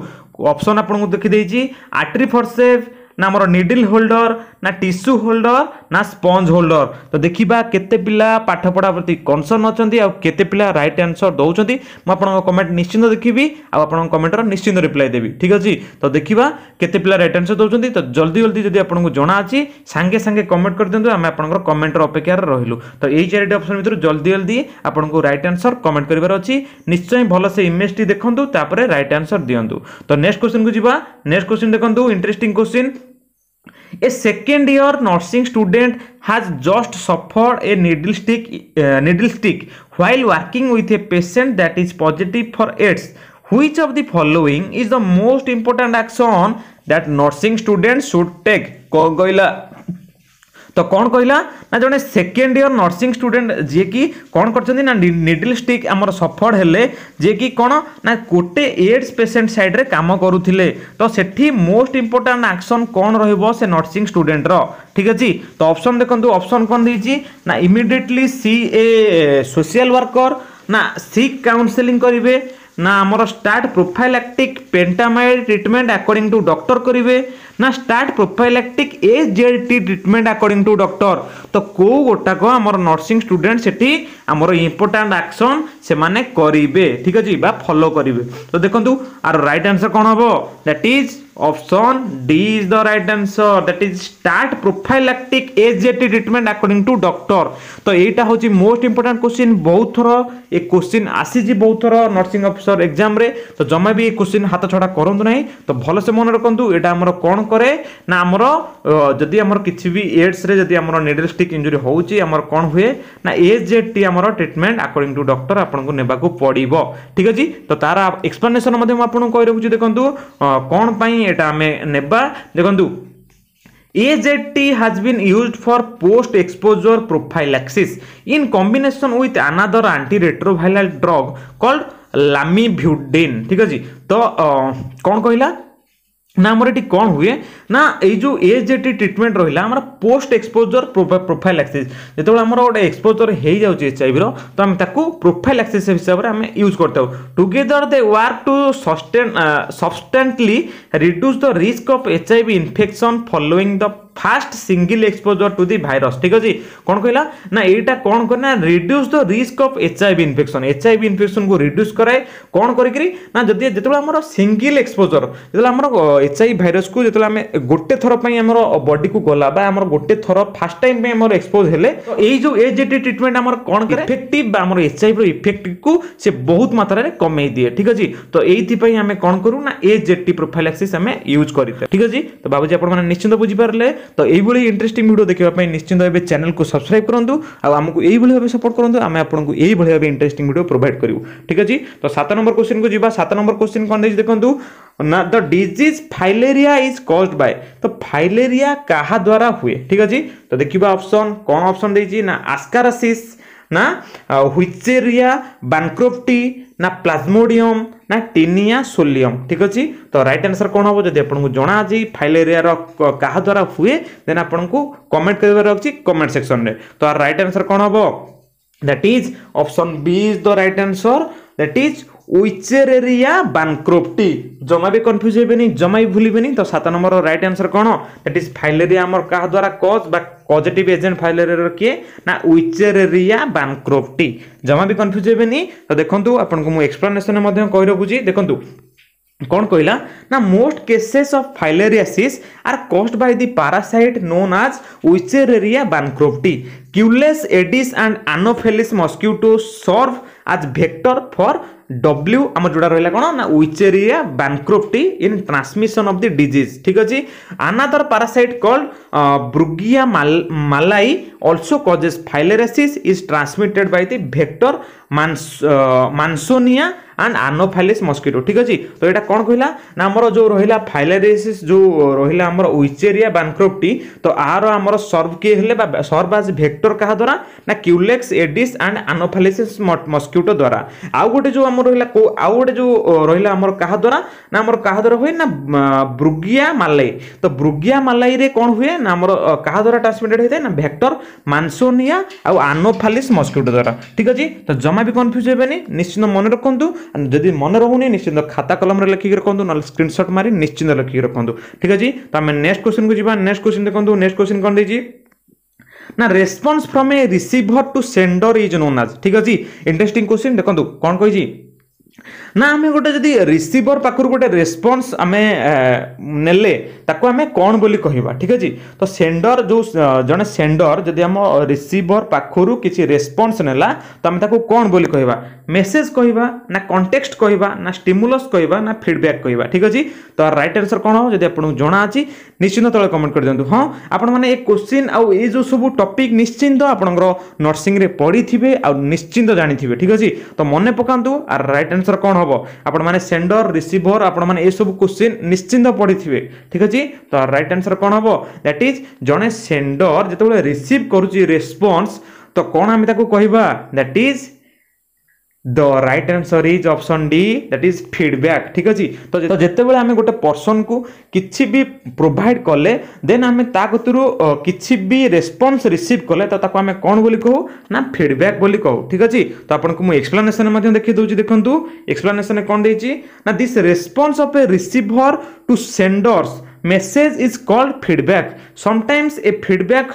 ଅପସନ ଆପଣଙ୍କୁ ଦେଖିଦେଇଛି ଆଟ୍ରିଫର୍ସେଭ୍ ना आमर निडिल होल्डर ना टीस्यू होल्डर ना स्पंज होल्डर तो देखा केते पिला पाठपढ़ा प्रति कनसर्न अच्छा आते पिला रईट आनसर दौरान मुझे कमेंट निश्चिंत देखी आपंक कमेंटर निश्चिंत रिप्लाए देवी ठीक अच्छे तो देखा केते पिला रईट आनसर दौरान तो जल्दी जल्दी जब आपको जना सांगे सांगे कमेंट कर दिखाँ आम आप कमेंटर अपेक्षार रही तो यही चार अप्सन भितर जल्दी जल्दी आपको रईट आनसर कमेंट करार अच्छी निश्चय भल से इमेज टी देखूँ तापर रईट आनसर दिखाँ तो नेक्स्ट क्वेश्चन को जी नेक्स्ट क्वेश्चन देखो interesting question A second year nursing student has just suffered a needle stick, uh, needle stick while working with a patient that is positive for AIDS. Which of the following is the most important action that nursing students should take? Kogoila. ତ କ'ଣ କହିଲା ନା ଜଣେ second year nursing student ଯିଏକି କ'ଣ କରିଛନ୍ତି ନା needle stick ଆମର ସଫର୍ଡ଼ ହେଲେ ଯିଏକି କ'ଣ ନା ଗୋଟେ ଏଡ୍ସ ପେସେଣ୍ଟ ସାଇଡ଼୍ରେ କାମ କରୁଥିଲେ ତ ସେଠି ମୋଷ୍ଟ ଇମ୍ପୋର୍ଟାଣ୍ଟ ଆକ୍ସନ୍ କ'ଣ ରହିବ ସେ ନର୍ସିଂ ଷ୍ଟୁଡେଣ୍ଟର ଠିକ୍ ଅଛି ତ ଅପସନ୍ ଦେଖନ୍ତୁ ଅପସନ୍ କ'ଣ ଦେଇଛି ନା immediately see a social worker ନା ସିକ୍ କାଉନସେଲିଂ କରିବେ ନା ଆମର start prophylactic pentamidine treatment according to doctor କରିବେ ନା start prophylactic H J T treatment according to doctor ତ କେଉଁ ଗୋଟାକ ଆମର ନର୍ସିଂ ଷ୍ଟୁଡେଣ୍ଟ ସେଠି ଆମର ଇମ୍ପୋର୍ଟାଣ୍ଟ ଆକ୍ସନ୍ ସେମାନେ କରିବେ ଠିକ୍ ଅଛି ବା ଫଲୋ କରିବେ ତ ଦେଖନ୍ତୁ ଆର ରାଇଟ୍ ଆନ୍ସର୍ କ'ଣ ହେବ that is option D is the right answer that is start prophylactic AZT treatment according to doctor ତ ଏଇଟା ହେଉଛି ମୋଷ୍ଟ ଇମ୍ପୋର୍ଟାଣ୍ଟ କୋଶ୍ଚିନ୍ ବହୁତ ଥର ଏ କୋଶ୍ଚିନ୍ ଆସିଛି ବହୁତ ଥର ନର୍ସିଂ ଅଫିସର ଏକ୍ଜାମ୍ରେ ତ ଜମା ବି ଏ କୋଶ୍ଚିନ୍ ହାତ ଛଡ଼ା କରନ୍ତୁ ନାହିଁ ତ ଭଲସେ ମନେ ରଖନ୍ତୁ ଏଇଟା ଆମର କ'ଣ କ'ଣ କରେ ନା ଆମର ଯଦି ଆମର କିଛି ବି ଏଡ୍ସରେ ଯଦି ଆମର ନିଡଲ୍ ଷ୍ଟିକ୍ ଇଞ୍ଜୁରି ହେଉଛି ଆମର କ'ଣ ହୁଏ ନା ଏଜେଡ୍ଟି ଆମର ଟ୍ରିଟମେଣ୍ଟ ଆକର୍ଡିଂ ଟୁ ଡକ୍ଟର ଆପଣଙ୍କୁ ନେବାକୁ ପଡ଼ିବ ଠିକ୍ ଅଛି ତ ତାର ଏକ୍ସପ୍ଲାନେସନ୍ ମଧ୍ୟ ମୁଁ ଆପଣଙ୍କୁ କହି ରଖୁଛି ଦେଖନ୍ତୁ କ'ଣ ପାଇଁ ଏଇଟା ଆମେ ନେବା ଦେଖନ୍ତୁ AZT has been used for post-exposure prophylaxis in combination with another antiretroviral drug called lamivudine ঠিক আছে তো কোন কহিলা ନା ଆମର ଏଠି କ'ଣ ହୁଏ ନା ଏଇ ଯେଉଁ ଏଜ୍ ଏଠି ଟ୍ରିଟମେଣ୍ଟ ରହିଲା ଆମର ପୋଷ୍ଟ ଏକ୍ସପୋଜର ପ୍ରୋଫାଇଲ୍ ଆକ୍ସିସ୍ ଯେତେବେଳେ ଆମର ଗୋଟେ ଏକ୍ସପୋଜର ହେଇଯାଉଛି ଏଚ୍ ଆଇଭିର ତ ଆମେ ତାକୁ ପ୍ରୋଫାଇଲ୍ ଆକ୍ସିସ୍ ହିସାବରେ ଆମେ ୟୁଜ୍ କରିଥାଉ together they work to substantially reduce the risk of H I V infection following the first single exposure to the virus ঠিক আছে কোণ কহিলা না এইটা কোণ করে না reduce the risk of HIV infection HIV ইনফেকশনকে রিডিউস করায় কোণ করি না যদি যেতবে আমার সিঙ্গল এক্সপোজর যেতবে আমার এচআইভি ভাইরসকে যেতবে আমি গোটে থর পাই আমার বডিকু গলা বা আমার গোটে থর ফার্স্ট টাইম পাই আমার এক্সপোজ হলে এই যে এজেটি ট্রিটমেন্ট আমার কোণ করে ইফেক্টিভ বা আমার এচআইভির ইফেক্টকু সে বহুত মাত্রায় কমাই দিয়ে ঠিক আছে তো এইপাই আমি কোণ করু না এজেটি প্রোফাইলাক্সিস আমি ইউজ করি ঠিক আছে তো বাবুজি আপনার নিশ্চিন্ত বুঝিপারে ତ ଏଇଭଳି ଇଣ୍ଟରେଷ୍ଟିଂ ଭିଡ଼ିଓ ଦେଖିବା ପାଇଁ ନିଶ୍ଚିନ୍ତ ଭାବେ ଚ୍ୟାନେଲକୁ ସବସ୍କ୍ରାଇବ୍ କରନ୍ତୁ ଆଉ ଆମକୁ ଏଇଭଳି ଭାବେ ସପୋର୍ଟ କରନ୍ତୁ ଆମେ ଆପଣଙ୍କୁ ଏଇଭଳି ଭାବେ ଇଣ୍ଟରେଷ୍ଟିଂ ଭିଡ଼ିଓ ପ୍ରୋଭାଇଡ଼ କରିବୁ ଠିକ୍ ଅଛି ତ ସାତ ନମ୍ବର କୋଶ୍ଚିନ୍କୁ ଯିବା ସାତ ନମ୍ବର କୋଶ୍ଚିନ୍ କ'ଣ ଦେଇଛି ଦେଖନ୍ତୁ ନା the disease filaria is caused by ତ ଫାଇଲେରିଆ କାହା ଦ୍ୱାରା ହୁଏ ଠିକ୍ ଅଛି ତ ଦେଖିବା ଅପସନ୍ କ'ଣ ଅପସନ୍ ଦେଇଛି ନା ଆସ୍କାରାସିସ୍ ନା ହ୍ୱିଚେରିଆ ବାନକ୍ରୋପ୍ଟି ନା ପ୍ଲାଜମୋଡ଼ିୟମ୍ ना टीनिया सोलियम ठीक अच्छे तो रईट आंसर कौन हम जब आपको जना आज फाइलेरिया का द्वारा हुए देन आपको कमेंट कर कमेंट सेक्शन में तो रईट आनसर कौन हम that is option B is the right answer that is Wuchereria bancrofti জমা বি কনফ্ୟୁଜ୍ ହେବେନି ଜମା ବି ଭୁଲିବେନି ତ ସାତ ନମ୍ବରର ରାଇଟ୍ ଆନ୍ସର୍ କ'ଣ ଦ୍ୟାଟ୍ ଇଜ୍ ଫାଇଲେରିଆ ଆମର କାହା ଦ୍ୱାରା କଜ୍ ବା କଜେଟିଭ୍ ଏଜେଣ୍ଟ ଫାଇଲେରିଆର କିଏ ନା ଉଇଚେରେରିଆ ବାନକ୍ରୋପଟି ଜମା ବି କନଫ୍ୟୁଜ୍ ହେବେନି ତ ଦେଖନ୍ତୁ ଆପଣଙ୍କୁ ମୁଁ ଏକ୍ସପ୍ଲାନେସନ୍ ମଧ୍ୟ କହି ରଖୁଛି ଦେଖନ୍ତୁ କ'ଣ କହିଲା ନା most cases of filariasis are caused by the parasite known as Wuchereria bancrofti Gules Aedes and Anopheles mosquitoes serve as vector for W ଆମ ଯୋଉଟା ରହିଲା କ'ଣ ନା Wuchereria bancrofti in transmission of the disease ଠିକ୍ ଅଛି another parasite called Brugia malayi also causes filariasis is transmitted by the vector Mansonia and Anopheles mosquito ଠିକ୍ ଅଛି ତ ଏଇଟା କ'ଣ କହିଲା ନା ଆମର ଯେଉଁ ରହିଲା ଫାଇଲେରେସିସ୍ ଯେଉଁ ରହିଲା ଆମର ୱିଚେରିଆ ବ୍ୟାନକ୍ରୋପ୍ଟି ତ ଆର ଆମର ସର୍ଭ କିଏ ହେଲେ ବା ସର୍ଭ ଆଜ୍ ଭେକ୍ଟର ଭେକ୍ଟର କାହା ଦ୍ୱାରା ନା Culex Aedes and Anopheles mosquito ଦ୍ୱାରା ଆଉ ଗୋଟେ ଯେଉଁ ଆମର ରହିଲା କେଉଁ ଆଉ ଗୋଟେ ଯେଉଁ ରହିଲା ଆମର କାହା ଦ୍ୱାରା ନା ଆମର କାହା ଦ୍ୱାରା ହୁଏ ନା ବ୍ରୁଗିଆ ମାଲାଇ ତ ବ୍ରୁଗିଆ ମାଲାଇରେ କ'ଣ ହୁଏ ନା ଆମର କାହା ଦ୍ୱାରା ଟ୍ରାନ୍ସମିଟେଡ୍ ହୋଇଥାଏ ନା ଭେକ୍ଟର ମାନ୍ସୋନିଆ ଆଉ ଆନୋଫାଲିସ୍ ମସ୍କ୍ୟୁଟୋ ଦ୍ୱାରା ଠିକ୍ ଅଛି ତ ଜମା ବି କନଫ୍ୟୁଜ୍ ହେବେନି ନିଶ୍ଚିନ୍ତ ମନେ ରଖନ୍ତୁ ଯଦି ମନେ ରହୁନି ନିଶ୍ଚିନ୍ତ ଖାତା କଲମରେ ଲେଖିକି ରଖନ୍ତୁ ନହେଲେ ସ୍କ୍ରିନସଟ୍ ମାରି ନିଶ୍ଚିନ୍ତ ଲେଖିକି ରଖନ୍ତୁ ଠିକ୍ ଅଛି ତ ଆମେ ନେକ୍ସଟ क्वेश्चन को जी नेक्स्ट क्वेश्चन देखो नेक्स्ट क्वेश्चन कौन देखिए ना response from a receiver to sender is known as ଠିକ୍ ଅଛି ଇଣ୍ଟରେଷ୍ଟିଂ କୋଶ୍ଚିନ୍ ଦେଖନ୍ତୁ କ'ଣ କହିଛି ନା ଆମେ ଗୋଟେ ଯଦି ରିସିଭର ପାଖରୁ ଗୋଟେ ରେସ୍ପନ୍ସ ଆମେ ନେଲେ ତାକୁ ଆମେ କ'ଣ ବୋଲି କହିବା ଠିକ୍ ଅଛି ତ ସେଣ୍ଡର ଯେଉଁ ଜଣେ ସେଣ୍ଡର ଯଦି ଆମ ରିସିଭର ପାଖରୁ କିଛି ରେସ୍ପନ୍ସ ନେଲା ତ ଆମେ ତାକୁ କ'ଣ ବୋଲି କହିବା ମେସେଜ କହିବା ନା କଣ୍ଟେକ୍ସଟ କହିବା ନା ଷ୍ଟିମୁଲସ୍ କହିବା ନା ଫିଡ଼ବ୍ୟାକ୍ କହିବା ଠିକ୍ ଅଛି ତ ରାଇଟ୍ ଆନ୍ସର କ'ଣ ହେବ ଯଦି ଆପଣଙ୍କୁ ଜଣାଅଛି ନିଶ୍ଚିନ୍ତ ତଳେ କମେଣ୍ଟ କରିଦିଅନ୍ତୁ ହଁ ଆପଣମାନେ ଏ କୋଶ୍ଚିନ୍ ଆଉ ଏଇ ଯେଉଁ ସବୁ ଟପିକ୍ ନିଶ୍ଚିନ୍ତ ଆପଣଙ୍କର ନର୍ସିଂରେ ପଢ଼ିଥିବେ ଆଉ ନିଶ୍ଚିନ୍ତ ଜାଣିଥିବେ ଠିକ୍ ଅଛି ତ ମନେ ପକାନ୍ତୁ ରାଇଟ୍ ଆନ୍ସର আনসর কোণ হব আপনার সেন্ডর রিসিভর আপনার এসব কোশ্চিন নিশ্চিন্ত পড়িথিবে ঠিক আছে তো রাইট আনসর কোণ হব দ্যাট ইজ জনে সেন্ডর যেতবে রিসিভ করুচি রেসপন্স তো কোণ আমি তাকে কহবা that is the right answer is option D that is feedback ଠିକ୍ ଅଛି ତ ଯେତେବେଳେ ଆମେ ଗୋଟେ ପର୍ସନ୍କୁ କିଛି ବି ପ୍ରୋଭାଇଡ଼ କଲେ ଦେନ୍ ଆମେ ତା କତୁରୁ କିଛି ବି ରେସ୍ପନ୍ସ ରିସିଭ୍ କଲେ ତ ତାକୁ ଆମେ କ'ଣ ବୋଲି କହୁ ନା ଫିଡ଼ବ୍ୟାକ୍ ବୋଲି କହୁ ଠିକ୍ ଅଛି ତ ଆପଣଙ୍କୁ ମୁଁ ଏକ୍ସପ୍ଲାନେସନ୍ ମଧ୍ୟ ଦେଖି ଦେଉଛି ଦେଖନ୍ତୁ ଏକ୍ସପ୍ଲାନେସନ୍ କ'ଣ ଦେଇଛି ନା this response of a receiver to senders message is called feedback sometimes a feedback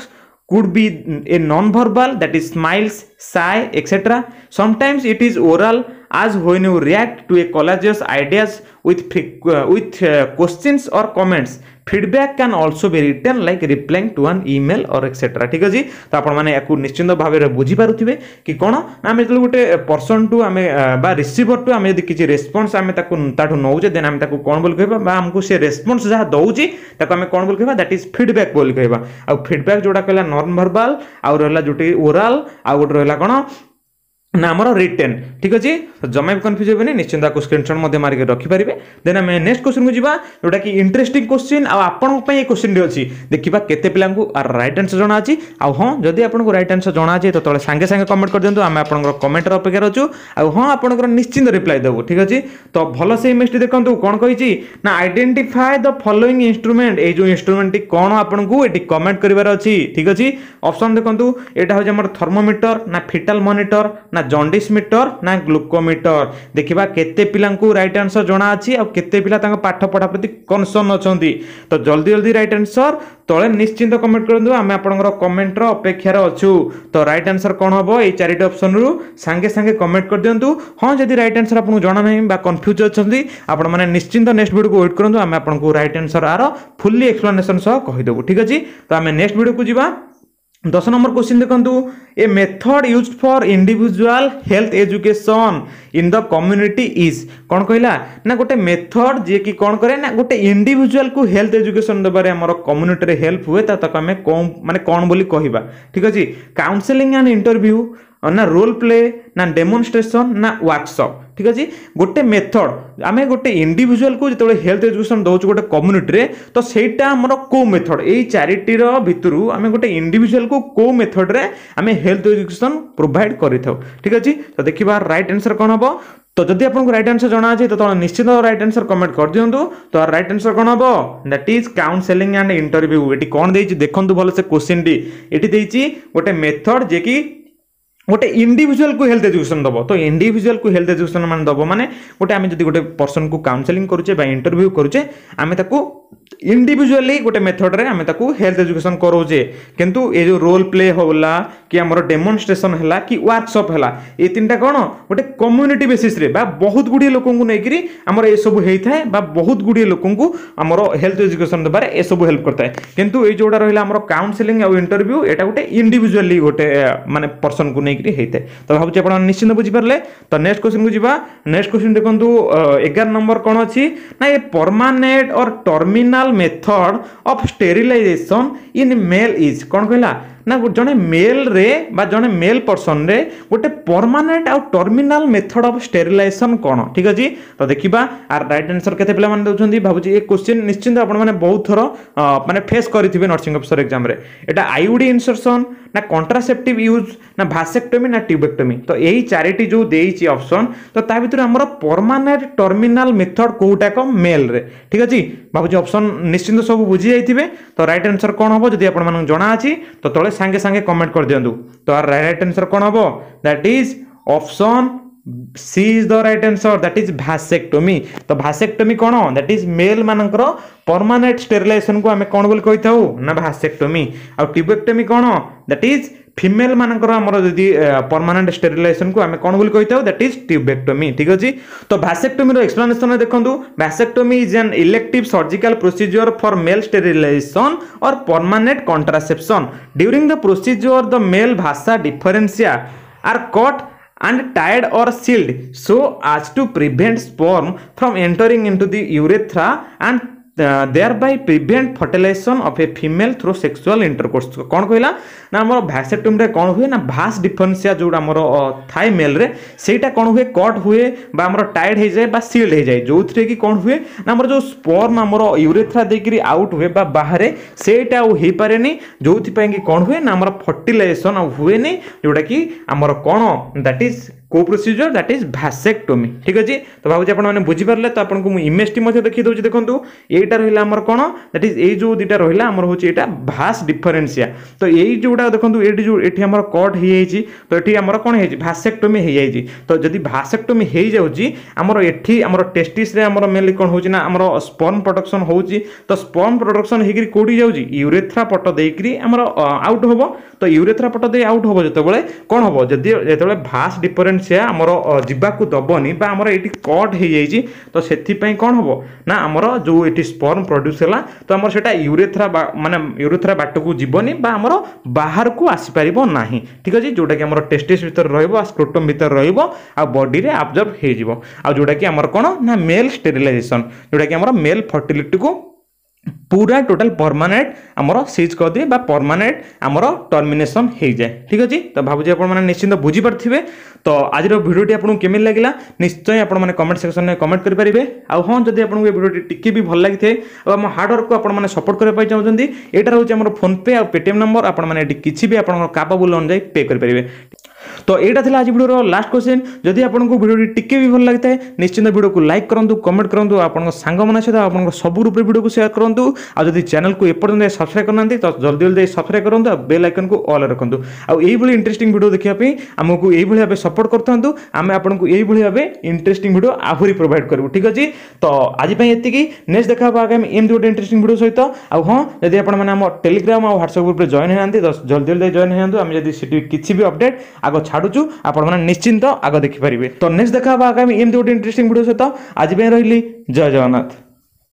could be a non-verbal that is smiles, sigh, etc. Sometimes it is oral as when you react to a collage's ideas with, uh, with uh, questions or comments feedback can also be written like replying to an email or etcetera ঠিক আছে তো আপনার ইয়াকু নিশ্চিন্ত ভাবে বুঝিপারুবে কি কোণ আমি যেত গোটে পর্সন টু আমি বা রিসিভর টু আমি যদি কিছু রেসপন্স আমি তাকে তাঠু নৌছে দেন আমি তাকে কোণ বলে কহবা বা আমি সে রেসপন্স যা দৌছি তাকে আমি কোণ বলে কহবা দ্যাট ইজ ফিডব্যাক বলে কহবা আউ ফিডব্যাক যেটা কহিলা নন ভর্বাল আউ রহিলা যেটি ওরাল আউ গোটে রহিলা কোণ ନା ଆମର ରିଟେନ୍ ଠିକ୍ ଅଛି ଜମା ବି କନଫ୍ୟୁଜ୍ ହେବେନି ନିଶ୍ଚିନ୍ତ ତାକୁ ସ୍କ୍ରିନ୍ସଟ୍ ମଧ୍ୟ ମାରିକି ରଖିପାରିବେ ଦେନ୍ ଆମେ ନେକ୍ସଟ କୋଶ୍ଚିନ୍କୁ ଯିବା ଯେଉଁଟାକି ଇଣ୍ଟରେଷ୍ଟିଂ କୋଶ୍ଚିନ୍ ଆଉ ଆପଣଙ୍କ ପାଇଁ ଏ କ୍ୱେଶ୍ଚିନ୍ଟି ଅଛି ଦେଖିବା କେତେ ପିଲାଙ୍କୁ ରାଇଟ୍ ଆନ୍ସର୍ ଅଛି ଆଉ ହଁ ଯଦି ଆପଣଙ୍କୁ ରାଇଟ୍ ଆନ୍ସର୍ ଅଛି ତ ତଳେ ସାଙ୍ଗେ ସାଙ୍ଗେ କମେଣ୍ଟ କରିଦିଅନ୍ତୁ ଆମେ ଆପଣଙ୍କର କମେଣ୍ଟର ଅପେକ୍ଷା ଅଛୁ ଆଉ ହଁ ଆପଣଙ୍କର ନିଶ୍ଚିନ୍ତ ରିପ୍ଲାଏ ଦେବୁ ଠିକ୍ ଅଛି ତ ଭଲ ସେ ଇମେଜ୍ଟି ଦେଖନ୍ତୁ କ'ଣ କହିଛି ନା ଆଇଡେଣ୍ଟିଫାଏ ଦ ଫଲୋଇଂ ଇନ୍ଷ୍ଟ୍ରୁମେଣ୍ଟ ଏଇ ଯେଉଁ ଇନ୍ଷ୍ଟ୍ରୁମେଣ୍ଟଟି କ'ଣ ଆପଣଙ୍କୁ ଏଠି କମେଣ୍ଟ କରିବାର ଅଛି ଠିକ୍ ଅଛି ଅପସନ୍ ଦେଖନ୍ତୁ ଏଇଟା ହେଉଛି ଆମର ଥର୍ମୋମିଟର ନା ଫିଟାଲ୍ ମନିଟର না ଜଣ୍ଡିସ୍ ମିଟର ନା ଗ୍ଲୁକୋମିଟର ଦେଖିବା କେତେ ପିଲାଙ୍କୁ ରାଇଟ୍ ଆନ୍ସର ଜଣାଅଛି ଆଉ କେତେ ପିଲା ତାଙ୍କ ପାଠ ପଢ଼ା ପ୍ରତି କନସର୍ନ ଅଛନ୍ତି ତ ଜଲ୍ଦି ଜଲ୍ଦି ରାଇଟ୍ ଆନ୍ସର ତଳେ ନିଶ୍ଚିନ୍ତ କମେଣ୍ଟ କରନ୍ତୁ ଆମେ ଆପଣଙ୍କର କମେଣ୍ଟର ଅପେକ୍ଷାରେ ଅଛୁ ତ ରାଇଟ୍ ଆନ୍ସର କ'ଣ ହେବ ଏଇ ଚାରିଟି ଅପସନ୍ରୁ ସାଙ୍ଗେ ସାଙ୍ଗେ କମେଣ୍ଟ କରିଦିଅନ୍ତୁ ହଁ ଯଦି ରାଇଟ୍ ଆନ୍ସର ଆପଣଙ୍କୁ ଜଣାନାହିଁ ବା କନଫ୍ୟୁଜ୍ ଅଛନ୍ତି ଆପଣମାନେ ନିଶ୍ଚିନ୍ତ ନେକ୍ସଟ ଭିଡ଼ିଓକୁ ୱେଟ୍ କରନ୍ତୁ ଆମେ ଆପଣଙ୍କୁ ରାଇଟ୍ ଆନ୍ସର ଆର ଫୁଲି ଏକ୍ସପ୍ଲାନେସନ୍ ସହ କହିଦେବୁ ଠିକ୍ ଅଛି ତ ଆମେ ନେକ୍ସଟ ଭିଡ଼ିଓକୁ ଯିବା দশ নম্বর কোশ্চিন দেখন্তু a method used for individual health education in the community is কোণ কহিলা না গোটে মেথড যে কি কোণ করে না গোটে ইন্ডিভিজুয়াল কু হেলথ এজুকেশন দেবারে আমার কম্যুনিটিরে হেল্প হুয়ে তা তাকে আমি কম মানে কোণ বলি কহিবা ঠিক আছে কাউন্সেলিং আন্ড ইন্টরভিউ না রোল প্লে না ডেমনস্ট্রেসন না ওয়ার্কশপ ঠিক আছে ଗୋଟେ ମେଥଡ଼ ଆମେ ଗୋଟେ ଇଣ୍ଡିଭିଜୁଆଲକୁ ଯେତେବେଳେ ହେଲ୍ଥ ଏଜୁକେସନ୍ ଦେଉଛୁ ଗୋଟେ କମ୍ୟୁନିଟିରେ ତ ସେଇଟା ଆମର କେଉଁ ମେଥଡ଼ ଏଇ ଚାରିଟିର ଭିତରୁ ଆମେ ଗୋଟେ ଇଣ୍ଡିଭିଜୁଆଲକୁ କେଉଁ ମେଥଡ଼ରେ ଆମେ ହେଲ୍ଥ ଏଜୁକେସନ୍ ପ୍ରୋଭାଇଡ଼ କରିଥାଉ ଠିକ୍ ଅଛି ତ ଦେଖିବା ରାଇଟ୍ ଆନ୍ସର୍ କ'ଣ ହେବ ତ ଯଦି ଆପଣଙ୍କୁ ରାଇଟ୍ ଆନ୍ସର୍ ଜଣାଅଛି ତ ତମେ ନିଶ୍ଚିତ ରାଇଟ୍ ଆନ୍ସର୍ କମେଣ୍ଟ କରିଦିଅନ୍ତୁ ତ ରାଇଟ୍ ଆନ୍ସର୍ କ'ଣ ହେବ that is counselling and interview ଏଠି କ'ଣ ଦେଇଛି ଦେଖନ୍ତୁ ଭଲସେ କୋଶ୍ଚିନ୍ଟି ଏଠି ଦେଇଛି ଗୋଟେ ମେଥଡ଼ ଯିଏକି ଗୋଟେ ଇଣ୍ଡିଭିଜୁଆଲକୁ ହେଲ୍ଥ ଏଜୁକେସନ୍ ଦେବ ତ ଇଣ୍ଡିଭିଜୁଆଲକୁ ହେଲ୍ଥ ଏଜୁକେସନ୍ ମାନେ ଦେବ ମାନେ ଗୋଟେ ଆମେ ଯଦି ଗୋଟେ ପର୍ସନ୍କୁ କାଉନସେଲିଂ କରୁଛେ ବା ଇଣ୍ଟରଭ୍ୟୁ କରୁଛେ ଆମେ ତାକୁ ଇଣ୍ଡିଭିଜୁଆଲି ଗୋଟେ ମେଥଡ଼ରେ ଆମେ ତାକୁ ହେଲ୍ଥ ଏଜୁକେସନ୍ କରାଉଛେ କିନ୍ତୁ ଏ ଯେଉଁ ରୋଲ୍ ପ୍ଲେ ହେଲା କି ଆମର ଡେମନଷ୍ଟ୍ରେସନ୍ ହେଲା କି ୱାର୍କସପ୍ ହେଲା ଏ ତିନିଟା କ'ଣ ଗୋଟେ କମ୍ୟୁନିଟି ବେସିସ୍ରେ ବା ବହୁତ ଗୁଡ଼ିଏ ଲୋକଙ୍କୁ ନେଇକରି ଆମର ଏସବୁ ହେଇଥାଏ ବା ବହୁତ ଗୁଡ଼ିଏ ଲୋକଙ୍କୁ ଆମର ହେଲ୍ଥ ଏଜୁକେସନ୍ ଦେବାରେ ଏସବୁ ହେଲ୍ପ କରିଥାଏ କିନ୍ତୁ ଏଇ ଯେଉଁଟା ରହିଲା ଆମର କାଉନସେଲିଂ ଆଉ ଇଣ୍ଟରଭ୍ୟୁ ଏଇଟା ଗୋଟେ ଇଣ୍ଡିଭିଜୁଆଲି ଗୋଟେ ମାନେ ପର୍ସନ୍କୁ ନେଇ ନେଇକରି ହେଇଥାଏ ତ ଭାବୁଛି ଆପଣ ନିଶ୍ଚିନ୍ତ ବୁଝିପାରିଲେ ତ ନେକ୍ସଟ କ୍ୱେଶ୍ଚିନ୍କୁ ଯିବା ନେକ୍ସଟ କ୍ୱେଶ୍ଚିନ୍ ଦେଖନ୍ତୁ ଏଗାର ନମ୍ବର କ'ଣ ଅଛି ନା a permanent or terminal method of sterilization in male is କ'ଣ କହିଲା ନା ଜଣେ ମେଲ୍ରେ ବା ଜଣେ ମେଲ୍ ପର୍ସନ୍ରେ ଗୋଟେ ପରମାନେଣ୍ଟ ଆଉ ଟର୍ମିନାଲ ମେଥଡ୍ ଅଫ୍ ଷ୍ଟେରିଲାଇଜେସନ୍ କ'ଣ ଠିକ୍ ଅଛି ତ ଦେଖିବା ଆର୍ ରାଇଟ୍ ଆନ୍ସର୍ କେତେ ପିଲାମାନେ ଦେଉଛନ୍ତି ଭାବୁଛି ଏ କୋଶ୍ଚିନ୍ ନିଶ୍ଚିନ୍ତ ଆପଣମାନେ ବହୁତ ଥର ମାନେ ଫେସ୍ କରିଥିବେ ନର୍ସିଂ ଅଫିସର ଏକ୍ଜାମ୍ରେ ଏଇଟା ଆଇୟୁଡ଼ି ଇନସର୍ସନ୍ ନା কন্ট্রাসেপটিভ ୟୁଜ୍ ନା ଭାସେକ୍ଟୋମି ନା ଟ୍ୟୁବେକ୍ଟୋମି ତ এই ଚାରିଟି ଯେଉଁ ଦେଇଛି ଅପସନ୍ ତ ତା ଭିତରୁ ଆମର ପରମାନେଣ୍ଟ ଟର୍ମିନାଲ୍ ମେଥଡ଼ କେଉଁଟାକ ମେଲ୍ରେ ଠିକ୍ ଅଛି ଭାବୁଛି ଅପସନ୍ ନିଶ୍ଚିନ୍ତ ସବୁ ବୁଝିଯାଇଥିବେ ତ ରାଇଟ୍ ଆନ୍ସର୍ କ'ଣ ହେବ ଯଦି ଆପଣମାନଙ୍କୁ ଜଣା ଅଛି ତ ତଳେ ସାଙ୍ଗେ ସାଙ୍ଗେ କମେଣ୍ଟ କରିଦିଅନ୍ତୁ ତ ରାଇଟ୍ ଆନ୍ସର୍ କ'ଣ ହେବ that is option C is the right answer that is vasectomy तो भासेक्टोमी कौन दैट इज मेल मानकर परमानेंट स्टेरिलाइजेशन को आम कौन बोली कही थाऊ ना भासेक्टोमी आ ट्यूबेक्टोमी कौन दैट इज ফিমেল মানকর আমার যদি পরমানেন্ট স্টেরিলাইজেসন কু আমি কোণ বলি কই থাও দ্যাট ইজ টিউবেক্টমি ঠিক আছে তো ভ্যাসেক্টমির এক্সপ্লানেসন দেখুন vasectomy is an elective surgical procedure for male sterilization or permanent contraception during the procedure the male vasa deferentia are cut and tied or sealed so as to prevent sperm from entering into the urethra and thereby prevent fertilization of a female through sexual intercourse କ'ଣ କହିଲା ନା ଆମର ଭ୍ୟାସେଟୁମ୍ରେ କ'ଣ ହୁଏ ନା vs ଡିଫରେନ୍ସିଆ ଯେଉଁଟା ଆମର ଥାଏ ମେଲ୍ରେ ସେଇଟା କ'ଣ ହୁଏ କଟ୍ ହୁଏ ବା ଆମର ଟାଇଟ୍ ହେଇଯାଏ ବା ସିଲ୍ଡ ହେଇଯାଏ ଯେଉଁଥିରେ କି କ'ଣ ହୁଏ ନା ଆମର ଯେଉଁ ସ୍ପର୍ମ ଆମର ୟୁରେଥ୍ରା ଦେଇକିରି ଆଉଟ୍ ହୁଏ ବା ବାହାରେ ସେଇଟା ଆଉ ହେଇପାରେନି ଯେଉଁଥିପାଇଁ କି କ'ଣ ହୁଏ ନା ଆମର ଫର୍ଟିଲାଇଜେସନ୍ ଆଉ ହୁଏନି ଯେଉଁଟାକି ଆମର କ'ଣ ଦ୍ୟାଟ୍ ଇଜ୍ কেউ প্রোসিজর দ্যাট ইজ ভ্যাসেক্টোমি ঠিক আছে তো ভাবুছি আপনার বুঝিপারে তো আপনার ইমেজটি দেখি দেছি দেখুন এইটা রহলা আমার কোণ দ্যাট ইজ এই যে দুইটা রহলা আমার হচ্ছে এটা ভাস ডিফরেন্সিয়া তো এই যেটা দেখুন এটি যে এটি আমার কট হয়ে যাই তো এটি আমার কোণ হয়েছে ভ্যাসেক্টোমি হয়ে যাই তো যদি ভ্যাসেক্টোমি হয়ে যাচ্ছি আমার এটি আমার টেস্টিসে আমার মেনলি কোণ হচ্ছে না আমার স্পর্ম প্রডকশন হচ্ছে তো স্পর্ম প্রডকশন হয়ে কোটি যাচ্ছি ইউরেথ্রা পট দিয়ে আমার আউট হব তো ইউরেথ্রা পট দিয়ে আউট হব যেতবে কোণ হব যদি যেতবে ভাস ডিফরেন্স ଦେନ୍ ସେ ଆମର ଯିବାକୁ ଦେବନି ବା ଆମର ଏଇଠି କଟ୍ ହେଇଯାଇଛି ତ ସେଥିପାଇଁ କ'ଣ ହେବ ନା ଆମର ଯେଉଁ ଏଠି ସ୍ପର୍ମ ପ୍ରଡ୍ୟୁସ୍ ହେଲା ତ ଆମର ସେଇଟା ୟୁରେଥ୍ରା ମାନେ ୟୁରେଥ୍ରା ବାଟକୁ ଯିବନି ବା ଆମର ବାହାରକୁ ଆସିପାରିବ ନାହିଁ ଠିକ୍ ଅଛି ଯେଉଁଟାକି ଆମର ଟେଷ୍ଟିସ୍ ଭିତରେ ରହିବ ଆଉ ସ୍କ୍ରୁଟମ୍ ଭିତରେ ରହିବ ଆଉ ବଡ଼ିରେ ଆବଜର୍ଭ ହେଇଯିବ ଆଉ ଯେଉଁଟାକି ଆମର କ'ଣ ନା ମେଲ୍ ଷ୍ଟେରିଲାଇଜେସନ୍ ଯେଉଁଟାକି ଆମର ମେଲ୍ ଫର୍ଟିଲିଟିକୁ পুরা টোটাল পরমানেন্ট আমার সিজ করদিয়ে বা পরমানেন্ট আমার টর্মিনেসন হয়ে যায় ঠিক আছে তো ভাবুছি আপনার নিশ্চিন্ত বুঝিপারে তো আজির ভিডিওটি আপনার কেমি লাগিলা নিশ্চয় আপনার কমেন্ট সেকশনে কমেন্ট করে পারে আউ হ্যাঁ যদি আপনার এই ভিডিওটি টিকি বি ভাল লাগি থাকে আম হার্ডওয়ার্ক আপনার সপোর্ট করা চাহুমান এটা রয়েছে আমার ফোনপে আও পেটিএম নম্বর আপনার এটি কিছু বি আপনার কাপাবুল অনুযায়ী পে করে তো এইটা লা আজ ভিডিওর লাস্ট কোশ্চেন যদি আপনার ভিডিওটি টিকি বি ভাল লাগি থাকে নিশ্চিন্ত ভিডিওকে লাইক করতু কমেন্ট করতু আপনার সাংমানের সহ আপনার সবু রূপে ভিডিওকে সেয়ার করতু আর যদি চ্যানেলকে এপর্যন্ত সবসক্রাইব করনা তো জলদি জলদি সবসক্রাইব করতু আর বেল আইকনকে অল রাখতু আইভাবে ইন্টারেস্টিং ভিডিও দেখা আমি এইভাবে ভাবে সপোর্ট করতু আমি আপনার এইভাবে ভাবে ইন্টারেস্টিং ভিডিও আহরি প্রোভাইড করবু ঠিক আছে তো আজ এত নেক্সট দেখা হব আগামী এমতি গোটে ইন্টারেস্টিং ভিডিও সহিত আউ হ্যাঁ যদি আপনার আমার টেলিগ্রাম আর হোয়াটসঅ্যাপ গ্রুপে জয়েন হয়ে জলদি জলদি জয়েন হয়ে আমি যদি সেটি কিছু বি অপডেট আগ ছাড় ଛାଡ଼ୁଛୁ ଆପଣମାନେ ନିଶ୍ଚିନ୍ତ ଆଗ ଦେଖିପାରିବେ ତ ନେକ୍ସଟ ଦେଖା ହେବ ଆଗାମୀ ଏମିତି ଗୋଟେ ଇଣ୍ଟରେଷ୍ଟିଂ ଭିଡ଼ିଓ ସହିତ ଆଜି ପାଇଁ ରହିଲି ଜୟ ଜଗନ୍ନାଥ